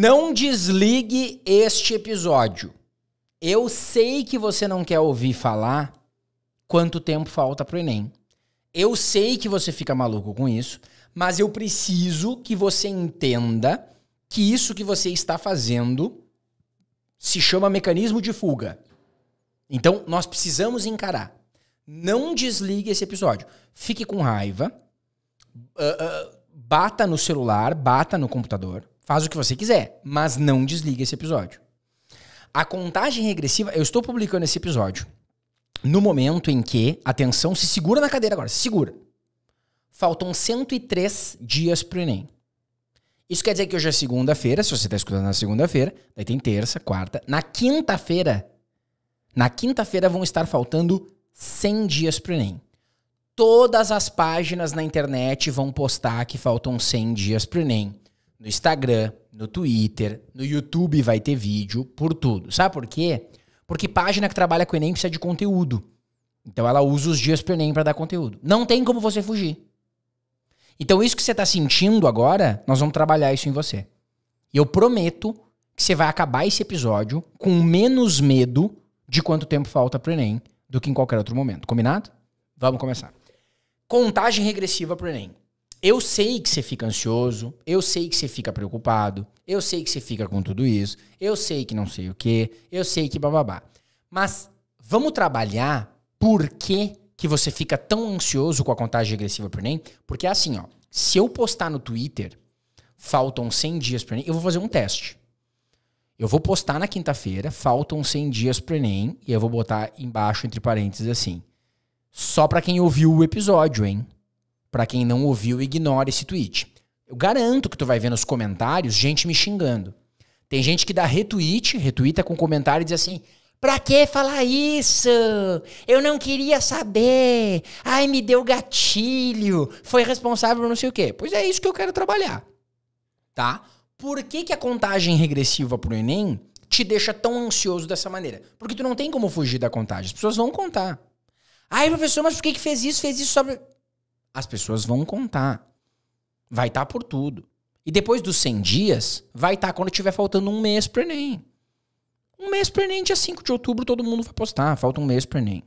Não desligue este episódio. Eu sei que você não quer ouvir falar quanto tempo falta pro Enem. Eu sei que você fica maluco com isso, mas eu preciso que você entenda que isso que você está fazendo se chama mecanismo de fuga. Então, nós precisamos encarar. Não desligue esse episódio. Fique com raiva, uh, uh, bata no celular, bata no computador, Faz o que você quiser, mas não desliga esse episódio. A contagem regressiva, eu estou publicando esse episódio no momento em que, atenção, se segura na cadeira agora, se segura. Faltam 103 dias o Enem. Isso quer dizer que hoje é segunda-feira, se você está escutando na segunda-feira, daí tem terça, quarta. Na quinta-feira, na quinta-feira vão estar faltando 100 dias o Enem. Todas as páginas na internet vão postar que faltam 100 dias o Enem no Instagram, no Twitter, no YouTube vai ter vídeo, por tudo. Sabe por quê? Porque página que trabalha com Enem precisa de conteúdo. Então ela usa os dias pro Enem para dar conteúdo. Não tem como você fugir. Então isso que você tá sentindo agora, nós vamos trabalhar isso em você. E eu prometo que você vai acabar esse episódio com menos medo de quanto tempo falta pro Enem do que em qualquer outro momento. Combinado? Vamos começar. Contagem regressiva pro Enem. Eu sei que você fica ansioso, eu sei que você fica preocupado, eu sei que você fica com tudo isso, eu sei que não sei o que, eu sei que bababá. Mas vamos trabalhar por que, que você fica tão ansioso com a contagem regressiva por NEM? Porque é assim, ó, se eu postar no Twitter, faltam 100 dias para nem, Enem, eu vou fazer um teste. Eu vou postar na quinta-feira, faltam 100 dias para nem Enem, e eu vou botar embaixo, entre parênteses, assim. Só para quem ouviu o episódio, hein? Para quem não ouviu, ignora esse tweet. Eu garanto que tu vai ver nos comentários gente me xingando. Tem gente que dá retweet, retweeta com comentário e diz assim: Pra que falar isso? Eu não queria saber. Ai, me deu gatilho. Foi responsável por não sei o quê. Pois é isso que eu quero trabalhar. Tá? Por que, que a contagem regressiva pro Enem te deixa tão ansioso dessa maneira? Porque tu não tem como fugir da contagem. As pessoas vão contar. Ai, professor, mas por que, que fez isso? Fez isso sobre as pessoas vão contar. Vai estar tá por tudo. E depois dos 100 dias, vai estar tá quando tiver faltando um mês o Enem. Um mês o Enem, dia 5 de outubro, todo mundo vai postar. Falta um mês o Enem.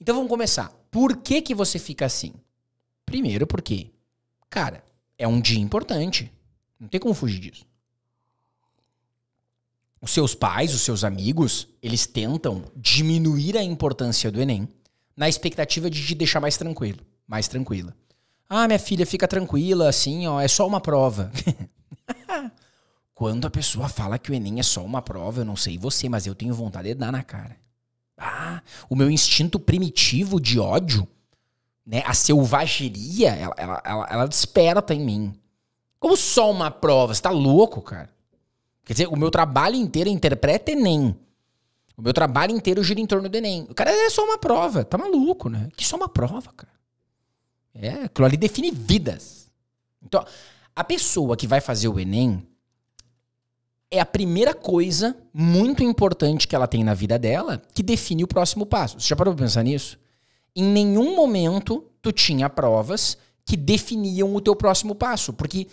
Então vamos começar. Por que, que você fica assim? Primeiro porque, cara, é um dia importante. Não tem como fugir disso. Os seus pais, os seus amigos, eles tentam diminuir a importância do Enem na expectativa de te deixar mais tranquilo mais tranquila. Ah, minha filha, fica tranquila, assim, ó, é só uma prova. Quando a pessoa fala que o Enem é só uma prova, eu não sei você, mas eu tenho vontade de dar na cara. Ah, o meu instinto primitivo de ódio, né? A selvageria, ela, ela, ela, ela desperta em mim. Como só uma prova? Você tá louco, cara? Quer dizer, o meu trabalho inteiro interpreta Enem. O meu trabalho inteiro gira em torno do Enem. O cara é só uma prova, tá maluco, né? Que só uma prova, cara. É, aquilo ali define vidas. Então, a pessoa que vai fazer o Enem é a primeira coisa muito importante que ela tem na vida dela que define o próximo passo. Você já parou pra pensar nisso? Em nenhum momento tu tinha provas que definiam o teu próximo passo, porque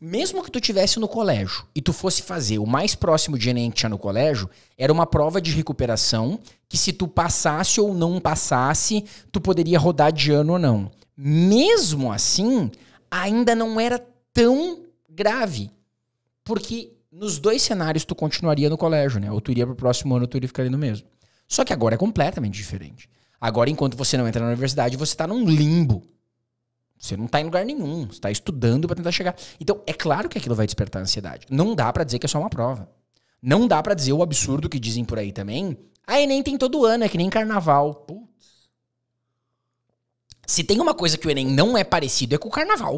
mesmo que tu tivesse no colégio e tu fosse fazer o mais próximo de Enem que tinha no colégio, era uma prova de recuperação que se tu passasse ou não passasse, tu poderia rodar de ano ou não. Mesmo assim, ainda não era tão grave. Porque nos dois cenários tu continuaria no colégio, né? Ou tu iria pro próximo ano, tu iria ficar no mesmo. Só que agora é completamente diferente. Agora, enquanto você não entra na universidade, você tá num limbo. Você não tá em lugar nenhum, você tá estudando para tentar chegar. Então, é claro que aquilo vai despertar ansiedade. Não dá para dizer que é só uma prova. Não dá para dizer o absurdo que dizem por aí também. A ah, Enem tem todo ano, é que nem carnaval. Putz. Se tem uma coisa que o Enem não é parecido, é com o carnaval.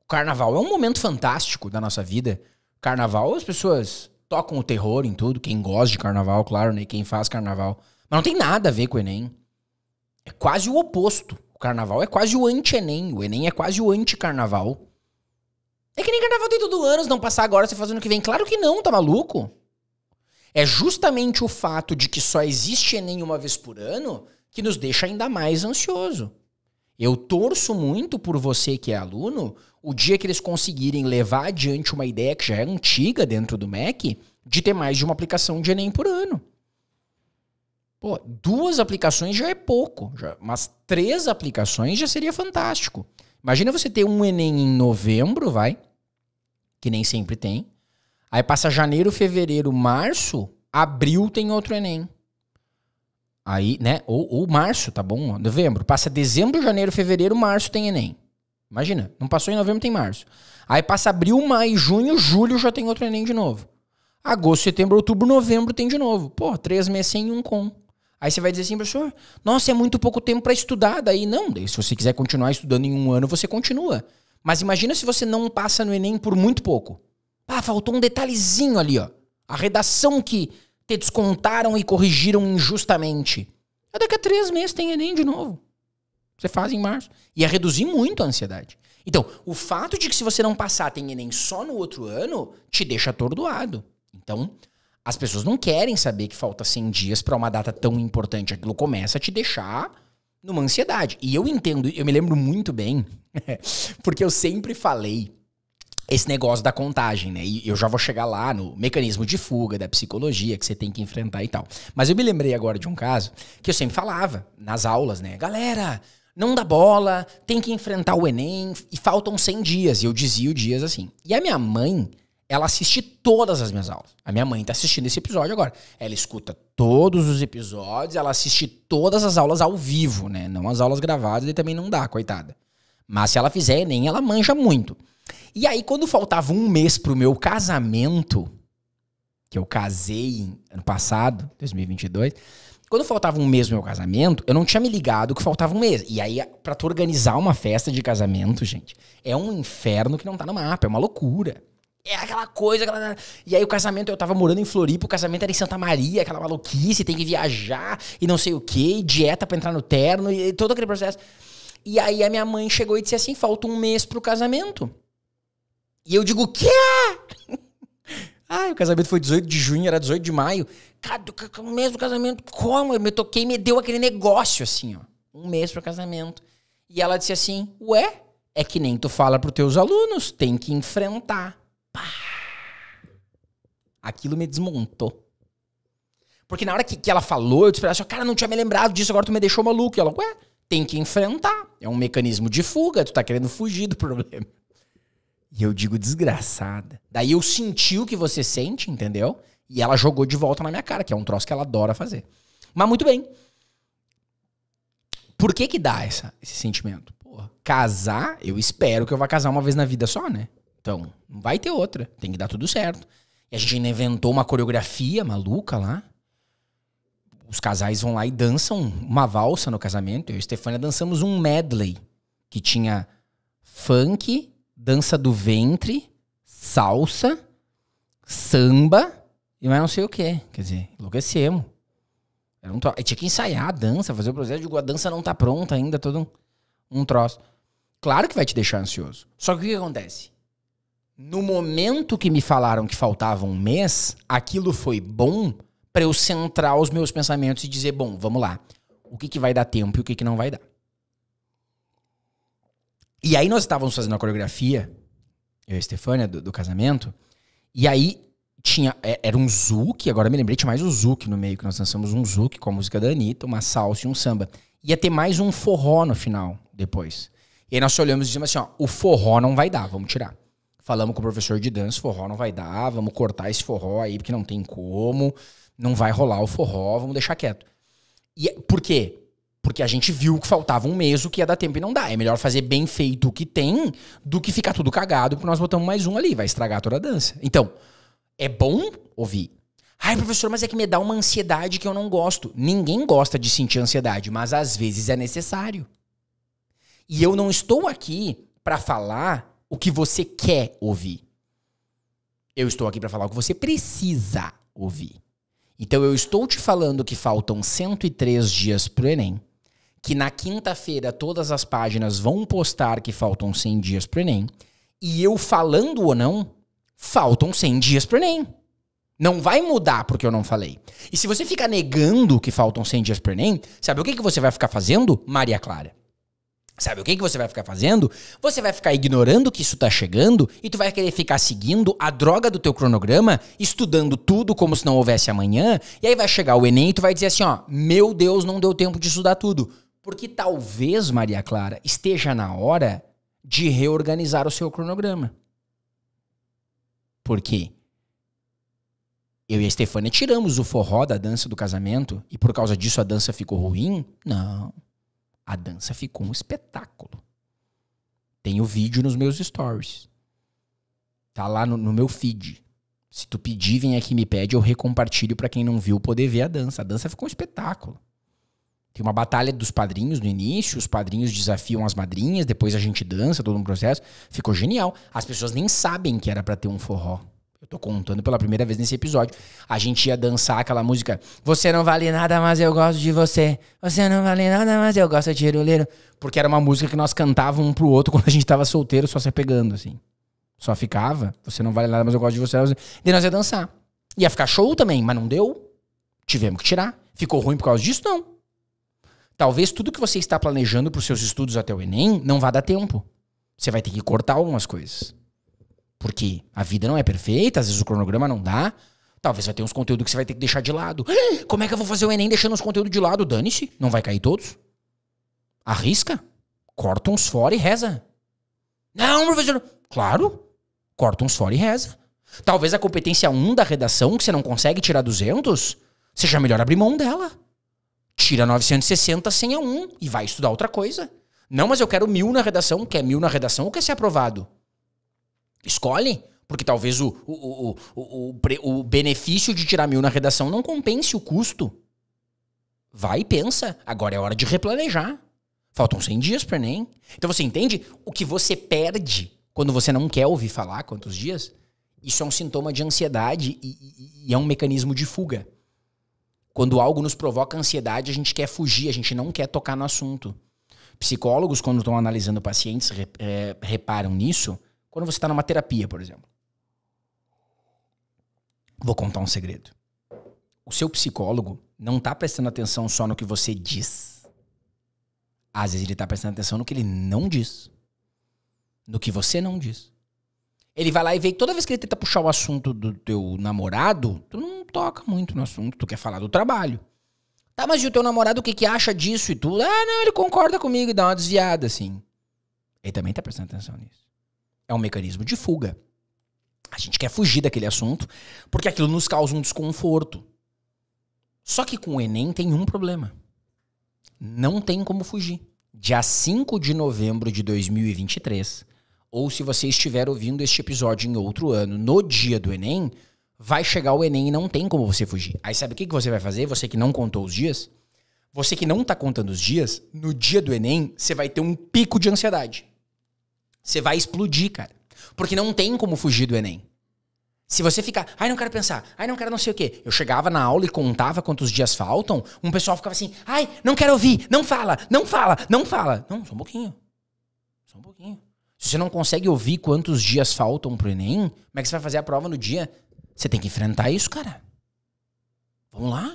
O carnaval é um momento fantástico da nossa vida. Carnaval, as pessoas tocam o terror em tudo. Quem gosta de carnaval, claro, né? Quem faz carnaval. Mas não tem nada a ver com o Enem. É quase o oposto. O carnaval é quase o anti-Enem. O Enem é quase o anti-carnaval. É que nem carnaval tem todo ano, se não passar agora, você faz ano que vem. Claro que não, tá maluco? É justamente o fato de que só existe Enem uma vez por ano que nos deixa ainda mais ansioso. Eu torço muito por você que é aluno, o dia que eles conseguirem levar adiante uma ideia que já é antiga dentro do MEC, de ter mais de uma aplicação de Enem por ano. Pô, duas aplicações já é pouco, já, mas três aplicações já seria fantástico. Imagina você ter um Enem em novembro, vai, que nem sempre tem. Aí passa janeiro, fevereiro, março, abril tem outro Enem. Aí, né? Ou, ou março, tá bom? Novembro. Passa dezembro, janeiro, fevereiro, março tem Enem. Imagina, não passou em novembro, tem março. Aí passa abril, maio, junho, julho já tem outro Enem de novo. Agosto, setembro, outubro, novembro tem de novo. Pô, três meses sem um com. Aí você vai dizer assim, professor, nossa, é muito pouco tempo para estudar. Daí, não, se você quiser continuar estudando em um ano, você continua. Mas imagina se você não passa no Enem por muito pouco. Ah, faltou um detalhezinho ali, ó. A redação que te descontaram e corrigiram injustamente. daqui a três meses tem Enem de novo. Você faz em março. Ia reduzir muito a ansiedade. Então, o fato de que se você não passar tem Enem só no outro ano, te deixa atordoado. Então, as pessoas não querem saber que falta 100 dias para uma data tão importante. Aquilo começa a te deixar numa ansiedade. E eu entendo, eu me lembro muito bem, porque eu sempre falei esse negócio da contagem, né? E eu já vou chegar lá no mecanismo de fuga, da psicologia que você tem que enfrentar e tal. Mas eu me lembrei agora de um caso que eu sempre falava nas aulas, né? Galera, não dá bola, tem que enfrentar o Enem, e faltam 100 dias. E eu dizia o dias assim. E a minha mãe, ela assiste todas as minhas aulas. A minha mãe tá assistindo esse episódio agora. Ela escuta todos os episódios, ela assiste todas as aulas ao vivo, né? Não as aulas gravadas, e também não dá, coitada. Mas se ela fizer Enem, ela manja muito. E aí, quando faltava um mês pro meu casamento, que eu casei ano passado, 2022, quando faltava um mês pro meu casamento, eu não tinha me ligado que faltava um mês. E aí, pra tu organizar uma festa de casamento, gente, é um inferno que não tá no mapa, é uma loucura. É aquela coisa, aquela... E aí o casamento, eu tava morando em Floripa, o casamento era em Santa Maria, aquela maluquice, tem que viajar e não sei o quê, dieta pra entrar no terno, e todo aquele processo. E aí a minha mãe chegou e disse assim: falta um mês pro casamento. E eu digo, o quê? ah, o casamento foi 18 de junho, era 18 de maio. Cara, o mesmo casamento, como? Eu me toquei, me deu aquele negócio assim, ó. Um mês pro casamento. E ela disse assim, ué, é que nem tu fala pros teus alunos, tem que enfrentar. Pá! Aquilo me desmontou. Porque na hora que, que ela falou, eu disse pra ela, assim, cara, não tinha me lembrado disso, agora tu me deixou maluco. E ela, ué, tem que enfrentar. É um mecanismo de fuga, tu tá querendo fugir do problema. E eu digo desgraçada. Daí eu senti o que você sente, entendeu? E ela jogou de volta na minha cara, que é um troço que ela adora fazer. Mas muito bem. Por que que dá essa, esse sentimento? Porra, casar, eu espero que eu vá casar uma vez na vida só, né? Então, não vai ter outra. Tem que dar tudo certo. E a gente ainda inventou uma coreografia maluca lá. Os casais vão lá e dançam uma valsa no casamento. Eu e a Stefania dançamos um medley que tinha funk, dança do ventre, salsa, samba e mais não sei o que. Quer dizer, enlouquecemos. Era um tinha que ensaiar a dança, fazer o processo. Digo, a dança não tá pronta ainda, todo um, um troço. Claro que vai te deixar ansioso. Só que o que acontece? No momento que me falaram que faltava um mês, aquilo foi bom para eu centrar os meus pensamentos e dizer, bom, vamos lá. O que, que vai dar tempo e o que, que não vai dar. E aí nós estávamos fazendo a coreografia, eu e a do, do casamento, e aí tinha. É, era um zouk, agora me lembrei, tinha mais um zouk no meio, que nós dançamos um zouk com a música da Anitta, uma salsa e um samba. Ia ter mais um forró no final, depois. E aí nós olhamos e dizemos assim: ó, o forró não vai dar, vamos tirar. Falamos com o professor de dança, forró não vai dar, vamos cortar esse forró aí, porque não tem como, não vai rolar o forró, vamos deixar quieto. E por quê? Porque a gente viu que faltava um mês, o que ia dar tempo e não dá. É melhor fazer bem feito o que tem do que ficar tudo cagado, porque nós botamos mais um ali, vai estragar toda a dança. Então, é bom ouvir. Ai, professor, mas é que me dá uma ansiedade que eu não gosto. Ninguém gosta de sentir ansiedade, mas às vezes é necessário. E eu não estou aqui para falar o que você quer ouvir. Eu estou aqui para falar o que você precisa ouvir. Então eu estou te falando que faltam 103 dias pro Enem que na quinta-feira todas as páginas vão postar que faltam 100 dias pro Enem, e eu falando ou não, faltam 100 dias pro Enem. Não vai mudar porque eu não falei. E se você ficar negando que faltam 100 dias pro Enem, sabe o que, que você vai ficar fazendo, Maria Clara? Sabe o que, que você vai ficar fazendo? Você vai ficar ignorando que isso tá chegando e tu vai querer ficar seguindo a droga do teu cronograma, estudando tudo como se não houvesse amanhã, e aí vai chegar o Enem e tu vai dizer assim, ó, meu Deus, não deu tempo de estudar tudo. Porque talvez, Maria Clara, esteja na hora de reorganizar o seu cronograma. Por quê? Eu e a Stefania tiramos o forró da dança do casamento e por causa disso a dança ficou ruim? Não. A dança ficou um espetáculo. Tem o vídeo nos meus stories. Tá lá no, no meu feed. Se tu pedir, vem aqui me pede, eu recompartilho para quem não viu poder ver a dança. A dança ficou um espetáculo. Tem uma batalha dos padrinhos no início, os padrinhos desafiam as madrinhas, depois a gente dança, todo um processo. Ficou genial. As pessoas nem sabem que era para ter um forró. Eu tô contando pela primeira vez nesse episódio. A gente ia dançar aquela música Você não vale nada, mas eu gosto de você. Você não vale nada, mas eu gosto de tiroleiro. Porque era uma música que nós cantávamos um pro outro quando a gente tava solteiro, só se pegando, assim. Só ficava, você não vale nada, mas eu gosto de você. E nós ia dançar. Ia ficar show também, mas não deu. Tivemos que tirar. Ficou ruim por causa disso? Não talvez tudo que você está planejando para os seus estudos até o Enem não vá dar tempo. Você vai ter que cortar algumas coisas. Porque a vida não é perfeita, às vezes o cronograma não dá. Talvez vai ter uns conteúdos que você vai ter que deixar de lado. Como é que eu vou fazer o Enem deixando os conteúdos de lado? Dane-se, não vai cair todos. Arrisca, corta uns fora e reza. Não, professor. Claro, corta uns fora e reza. Talvez a competência 1 da redação, que você não consegue tirar 200, seja melhor abrir mão dela tira 960, 100 a 1 e vai estudar outra coisa. Não, mas eu quero mil na redação. Quer mil na redação ou quer ser aprovado? Escolhe, porque talvez o, o, o, o, o benefício de tirar mil na redação não compense o custo. Vai e pensa. Agora é hora de replanejar. Faltam 100 dias para Enem. Então você entende o que você perde quando você não quer ouvir falar quantos dias? Isso é um sintoma de ansiedade e, e, e é um mecanismo de fuga. Quando algo nos provoca ansiedade, a gente quer fugir, a gente não quer tocar no assunto. Psicólogos, quando estão analisando pacientes, é, reparam nisso quando você está numa terapia, por exemplo. Vou contar um segredo. O seu psicólogo não está prestando atenção só no que você diz. Às vezes ele está prestando atenção no que ele não diz. No que você não diz. Ele vai lá e vê que toda vez que ele tenta puxar o assunto do teu namorado, tu não toca muito no assunto, tu quer falar do trabalho. Tá, mas e o teu namorado o que que acha disso e tudo? Ah, não, ele concorda comigo e dá uma desviada, assim. Ele também tá prestando atenção nisso. É um mecanismo de fuga. A gente quer fugir daquele assunto porque aquilo nos causa um desconforto. Só que com o Enem tem um problema. Não tem como fugir. Dia 5 de novembro de 2023, ou se você estiver ouvindo este episódio em outro ano, no dia do Enem, vai chegar o Enem e não tem como você fugir. Aí sabe o que, que você vai fazer? Você que não contou os dias? Você que não tá contando os dias, no dia do Enem, você vai ter um pico de ansiedade. Você vai explodir, cara. Porque não tem como fugir do Enem. Se você ficar, ai, não quero pensar, ai, não quero não sei o quê. Eu chegava na aula e contava quantos dias faltam, um pessoal ficava assim, ai, não quero ouvir, não fala, não fala, não fala. Não, só um pouquinho. Só um pouquinho. Se você não consegue ouvir quantos dias faltam pro Enem, como é que você vai fazer a prova no dia? Você tem que enfrentar isso, cara. Vamos lá?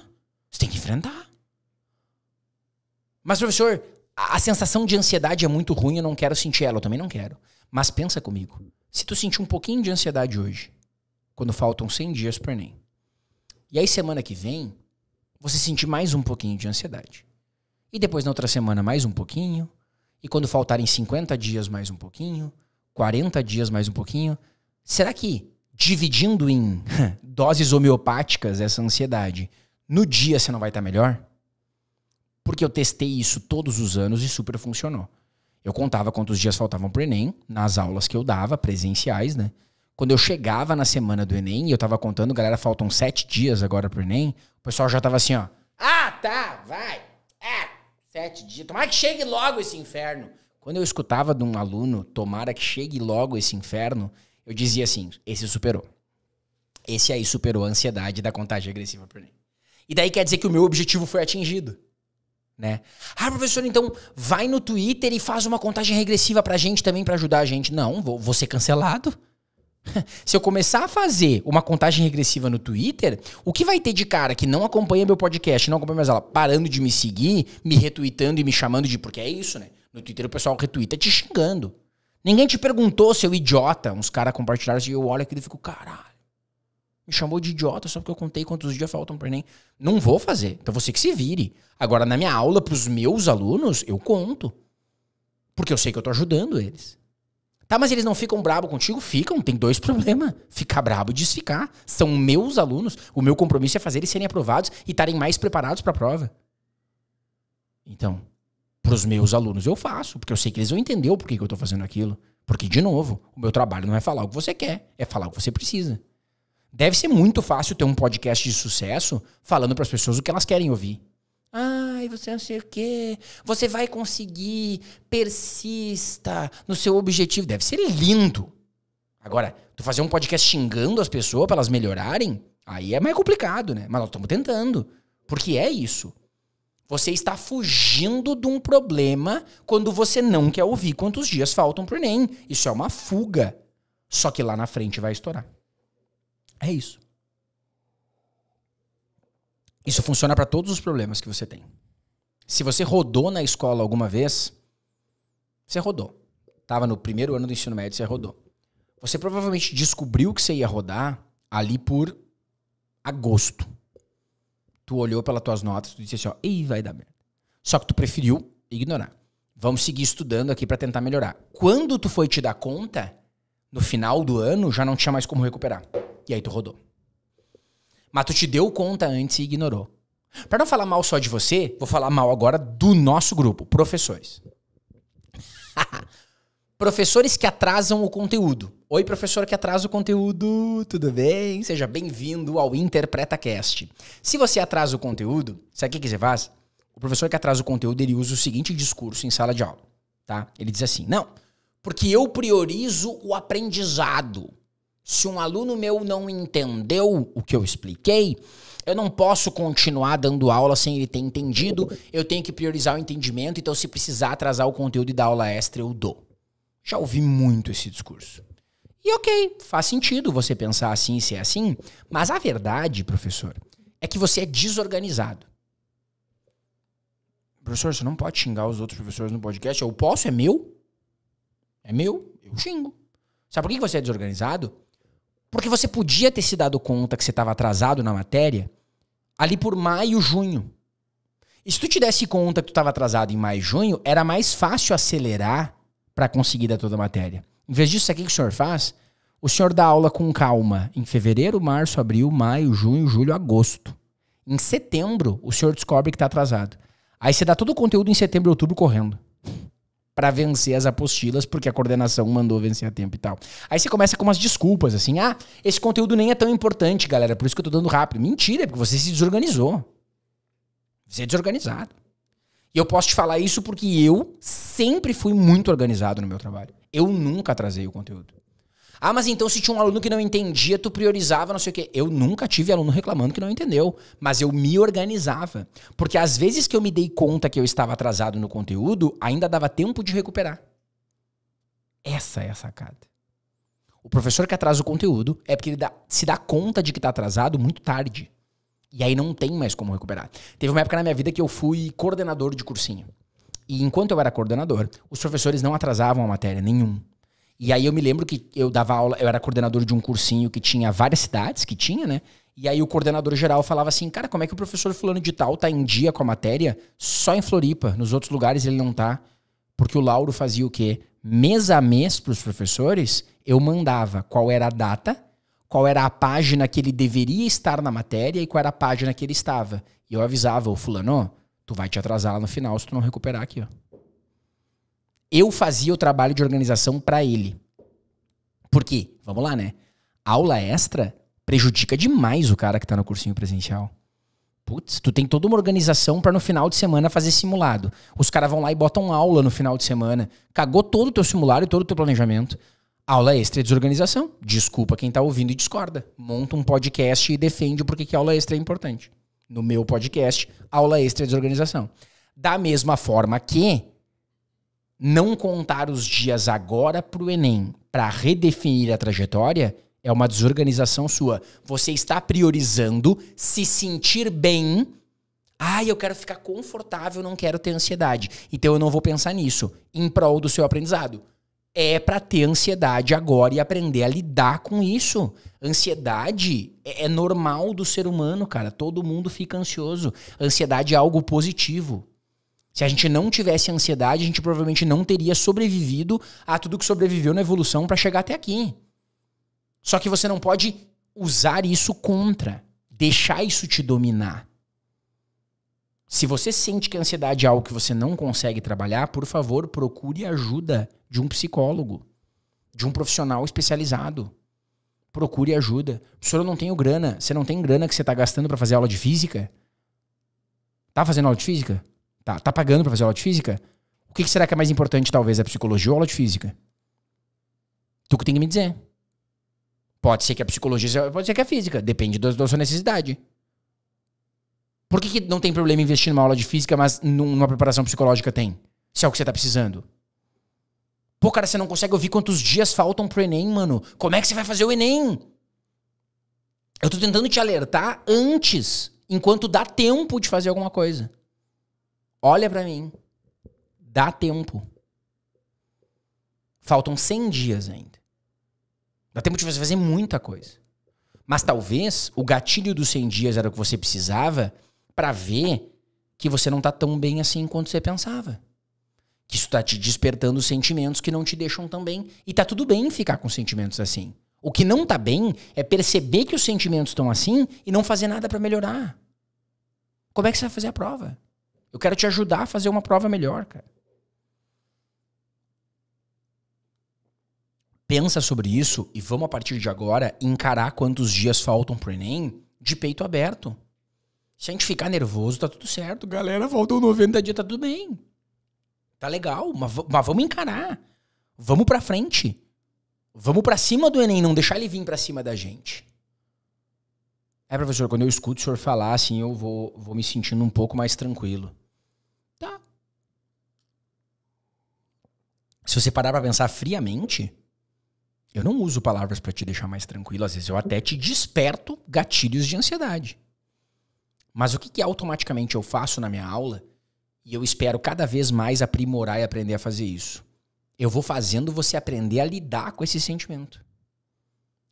Você tem que enfrentar. Mas, professor, a, sensação de ansiedade é muito ruim, eu não quero sentir ela, eu também não quero. Mas pensa comigo. Se tu sentir um pouquinho de ansiedade hoje, quando faltam 100 dias pro Enem, e aí semana que vem, você sentir mais um pouquinho de ansiedade. E depois na outra semana mais um pouquinho, e quando faltarem 50 dias mais um pouquinho, 40 dias mais um pouquinho, será que dividindo em doses homeopáticas essa ansiedade, no dia você não vai estar melhor? Porque eu testei isso todos os anos e super funcionou. Eu contava quantos dias faltavam o Enem, nas aulas que eu dava, presenciais, né? Quando eu chegava na semana do Enem, e eu tava contando, galera, faltam sete dias agora pro Enem, o pessoal já tava assim, ó. Ah, tá, vai! Sete dias. Tomara que chegue logo esse inferno. Quando eu escutava de um aluno, tomara que chegue logo esse inferno, eu dizia assim: esse superou. Esse aí superou a ansiedade da contagem agressiva por mim. E daí quer dizer que o meu objetivo foi atingido. Né? Ah, professor, então vai no Twitter e faz uma contagem regressiva pra gente também, para ajudar a gente. Não, vou, vou ser cancelado. Se eu começar a fazer uma contagem regressiva no Twitter, o que vai ter de cara que não acompanha meu podcast, não acompanha mais ela, parando de me seguir, me retweetando e me chamando de. Porque é isso, né? No Twitter o pessoal retweeta te xingando. Ninguém te perguntou, seu idiota. Uns caras compartilharam e assim, eu olho aquilo e fico, caralho. Me chamou de idiota só porque eu contei quantos dias faltam pra nem. Não vou fazer. Então você que se vire. Agora, na minha aula, pros meus alunos, eu conto. Porque eu sei que eu tô ajudando eles. Tá, mas eles não ficam brabo contigo? Ficam, tem dois problemas. Ficar brabo e desficar. São meus alunos. O meu compromisso é fazer eles serem aprovados e estarem mais preparados para a prova. Então, para os meus alunos eu faço, porque eu sei que eles vão entender o porquê que eu estou fazendo aquilo. Porque, de novo, o meu trabalho não é falar o que você quer, é falar o que você precisa. Deve ser muito fácil ter um podcast de sucesso falando para as pessoas o que elas querem ouvir. Ai, você não sei o quê. Você vai conseguir. Persista no seu objetivo. Deve ser lindo. Agora, tu fazer um podcast xingando as pessoas para elas melhorarem, aí é mais complicado, né? Mas nós estamos tentando. Porque é isso. Você está fugindo de um problema quando você não quer ouvir quantos dias faltam pro NEM. Isso é uma fuga. Só que lá na frente vai estourar. É isso. Isso funciona para todos os problemas que você tem. Se você rodou na escola alguma vez, você rodou. Estava no primeiro ano do ensino médio, você rodou. Você provavelmente descobriu que você ia rodar ali por agosto. Tu olhou pelas tuas notas, tu disse assim, ó, ei, vai dar merda. Só que tu preferiu ignorar. Vamos seguir estudando aqui para tentar melhorar. Quando tu foi te dar conta, no final do ano já não tinha mais como recuperar. E aí tu rodou. Mas tu te deu conta antes e ignorou. Para não falar mal só de você, vou falar mal agora do nosso grupo, professores. professores que atrasam o conteúdo. Oi, professor que atrasa o conteúdo, tudo bem? Seja bem-vindo ao InterpretaCast. Se você atrasa o conteúdo, sabe o que você faz? O professor que atrasa o conteúdo, ele usa o seguinte discurso em sala de aula, tá? Ele diz assim, não, porque eu priorizo o aprendizado. Se um aluno meu não entendeu o que eu expliquei, eu não posso continuar dando aula sem ele ter entendido. Eu tenho que priorizar o entendimento, então se precisar atrasar o conteúdo e dar aula extra, eu dou. Já ouvi muito esse discurso. E ok, faz sentido você pensar assim e ser é assim, mas a verdade, professor, é que você é desorganizado. Professor, você não pode xingar os outros professores no podcast. Eu posso, é meu. É meu, eu xingo. Sabe por que você é desorganizado? Porque você podia ter se dado conta que você estava atrasado na matéria ali por maio, junho. E se tu te desse conta que tu estava atrasado em maio, junho, era mais fácil acelerar para conseguir dar toda a matéria. Em vez disso, o que o senhor faz? O senhor dá aula com calma em fevereiro, março, abril, maio, junho, julho, agosto. Em setembro, o senhor descobre que está atrasado. Aí você dá todo o conteúdo em setembro e outubro correndo para vencer as apostilas, porque a coordenação mandou vencer a tempo e tal. Aí você começa com umas desculpas, assim, ah, esse conteúdo nem é tão importante, galera, por isso que eu tô dando rápido. Mentira, é porque você se desorganizou. Você é desorganizado. E eu posso te falar isso porque eu sempre fui muito organizado no meu trabalho. Eu nunca atrasei o conteúdo. Ah, mas então se tinha um aluno que não entendia, tu priorizava, não sei o quê. Eu nunca tive aluno reclamando que não entendeu, mas eu me organizava. Porque às vezes que eu me dei conta que eu estava atrasado no conteúdo, ainda dava tempo de recuperar. Essa é a sacada. O professor que atrasa o conteúdo é porque ele dá, se dá conta de que está atrasado muito tarde. E aí não tem mais como recuperar. Teve uma época na minha vida que eu fui coordenador de cursinho. E enquanto eu era coordenador, os professores não atrasavam a matéria nenhum. E aí eu me lembro que eu dava aula, eu era coordenador de um cursinho que tinha várias cidades, que tinha, né? E aí o coordenador geral falava assim, cara, como é que o professor fulano de tal tá em dia com a matéria só em Floripa? Nos outros lugares ele não tá. Porque o Lauro fazia o quê? Mês a mês pros professores, eu mandava qual era a data, qual era a página que ele deveria estar na matéria e qual era a página que ele estava. E eu avisava, o fulano, tu vai te atrasar lá no final se tu não recuperar aqui, ó. Eu fazia o trabalho de organização para ele. Por quê? Vamos lá, né? Aula extra prejudica demais o cara que tá no cursinho presencial. Putz, tu tem toda uma organização para no final de semana fazer simulado. Os caras vão lá e botam aula no final de semana. Cagou todo o teu simulado e todo o teu planejamento. Aula extra é desorganização. Desculpa quem tá ouvindo e discorda. Monta um podcast e defende porquê que aula extra é importante. No meu podcast, aula extra é desorganização. Da mesma forma que não contar os dias agora para o Enem para redefinir a trajetória é uma desorganização sua. Você está priorizando se sentir bem. Ah, eu quero ficar confortável, não quero ter ansiedade. Então eu não vou pensar nisso, em prol do seu aprendizado. É para ter ansiedade agora e aprender a lidar com isso. Ansiedade é, é normal do ser humano, cara. Todo mundo fica ansioso. Ansiedade é algo positivo. Se a gente não tivesse ansiedade, a gente provavelmente não teria sobrevivido a tudo que sobreviveu na evolução para chegar até aqui. Só que você não pode usar isso contra, deixar isso te dominar. Se você sente que a ansiedade é algo que você não consegue trabalhar, por favor, procure ajuda de um psicólogo, de um profissional especializado. Procure ajuda. Professor, eu não tenho grana. Você não tem grana que você está gastando para fazer aula de física? Tá fazendo aula de física? Tá, tá pagando para fazer aula de física? O que, que, será que é mais importante, talvez, a psicologia ou a aula de física? Tu que tem que me dizer. Pode ser que a psicologia, pode ser que a física, depende da, da sua necessidade. Por que, que não tem problema investir numa aula de física, mas numa preparação psicológica tem? Se é o que você tá precisando. Pô, cara, você não consegue ouvir quantos dias faltam pro Enem, mano. Como é que você vai fazer o Enem? Eu tô tentando te alertar antes, enquanto dá tempo de fazer alguma coisa olha para mim, dá tempo. Faltam 100 dias ainda. Dá tempo de você fazer muita coisa. Mas talvez o gatilho dos 100 dias era o que você precisava para ver que você não tá tão bem assim quanto você pensava. Que isso tá te despertando sentimentos que não te deixam tão bem. E tá tudo bem ficar com sentimentos assim. O que não tá bem é perceber que os sentimentos estão assim e não fazer nada para melhorar. Como é que você vai fazer a prova? Eu quero te ajudar a fazer uma prova melhor, cara. Pensa sobre isso e vamos a partir de agora encarar quantos dias faltam pro Enem de peito aberto. Se a gente ficar nervoso, tá tudo certo. Galera, faltam 90 dias, tá tudo bem. Tá legal, mas, mas vamos encarar. Vamos pra frente. Vamos pra cima do Enem, não deixar ele vir pra cima da gente. É, professor, quando eu escuto o senhor falar assim, eu vou, vou me sentindo um pouco mais tranquilo. se você parar para pensar friamente, eu não uso palavras para te deixar mais tranquilo. Às vezes eu até te desperto gatilhos de ansiedade. Mas o que, que automaticamente eu faço na minha aula, e eu espero cada vez mais aprimorar e aprender a fazer isso? Eu vou fazendo você aprender a lidar com esse sentimento.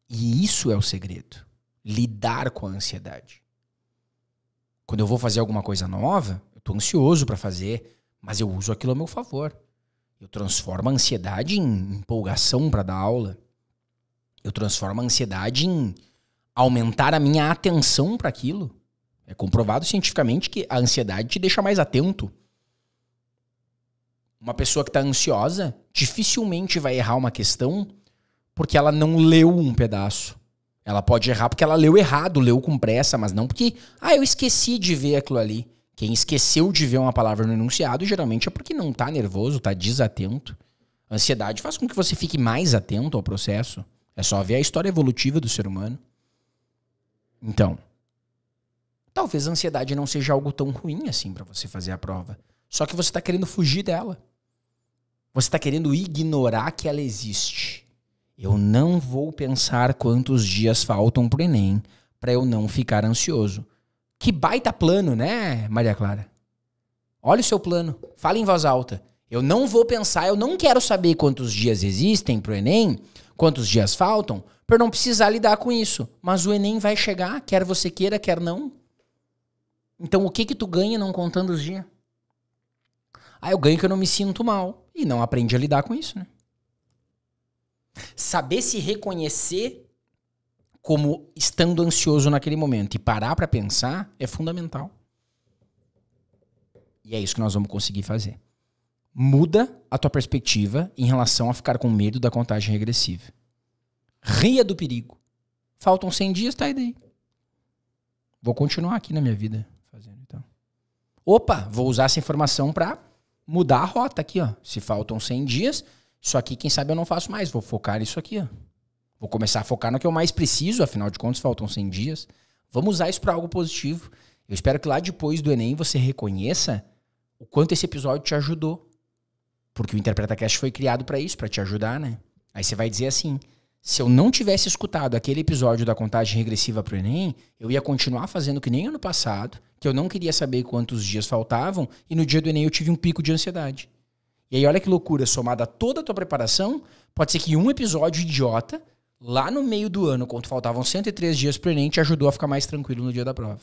E isso é o segredo. Lidar com a ansiedade. Quando eu vou fazer alguma coisa nova, eu estou ansioso para fazer, mas eu uso aquilo a meu favor. Eu transformo a ansiedade em empolgação para dar aula. Eu transformo a ansiedade em aumentar a minha atenção para aquilo. É comprovado cientificamente que a ansiedade te deixa mais atento. Uma pessoa que está ansiosa dificilmente vai errar uma questão porque ela não leu um pedaço. Ela pode errar porque ela leu errado, leu com pressa, mas não porque, ah, eu esqueci de ver aquilo ali. Quem esqueceu de ver uma palavra no enunciado geralmente é porque não está nervoso, está desatento. A ansiedade faz com que você fique mais atento ao processo. É só ver a história evolutiva do ser humano. Então, talvez a ansiedade não seja algo tão ruim assim para você fazer a prova. Só que você está querendo fugir dela. Você está querendo ignorar que ela existe. Eu não vou pensar quantos dias faltam para o Enem para eu não ficar ansioso. Que baita plano, né, Maria Clara? Olha o seu plano. Fala em voz alta. Eu não vou pensar, eu não quero saber quantos dias existem pro Enem, quantos dias faltam, para não precisar lidar com isso. Mas o Enem vai chegar, quer você queira, quer não. Então o que que tu ganha não contando os dias? Ah, eu ganho que eu não me sinto mal. E não aprendi a lidar com isso, né? Saber se reconhecer como estando ansioso naquele momento. E parar para pensar é fundamental. E é isso que nós vamos conseguir fazer. Muda a tua perspectiva em relação a ficar com medo da contagem regressiva. Ria do perigo. Faltam 100 dias, tá aí daí. Vou continuar aqui na minha vida fazendo então. Opa, vou usar essa informação para mudar a rota aqui, ó. Se faltam 100 dias, isso aqui quem sabe eu não faço mais, vou focar nisso aqui, ó. Vou começar a focar no que eu mais preciso, afinal de contas faltam 100 dias. Vamos usar isso para algo positivo. Eu espero que lá depois do Enem você reconheça o quanto esse episódio te ajudou. Porque o InterpretaCast foi criado para isso, para te ajudar, né? Aí você vai dizer assim: se eu não tivesse escutado aquele episódio da contagem regressiva para o Enem, eu ia continuar fazendo que nem ano passado, que eu não queria saber quantos dias faltavam, e no dia do Enem eu tive um pico de ansiedade. E aí, olha que loucura, somada a toda a tua preparação, pode ser que um episódio idiota lá no meio do ano, quando faltavam 103 dias para o Enem, te ajudou a ficar mais tranquilo no dia da prova.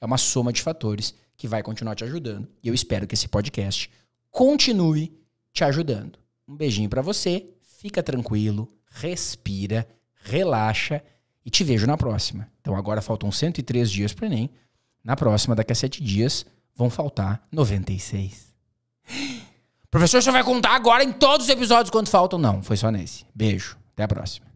É uma soma de fatores que vai continuar te ajudando. E eu espero que esse podcast continue te ajudando. Um beijinho para você, fica tranquilo, respira, relaxa e te vejo na próxima. Então agora faltam 103 dias para o Enem. Na próxima, daqui a 7 dias, vão faltar 96. Professor, você vai contar agora em todos os episódios quanto faltam? Não, foi só nesse. Beijo, até a próxima.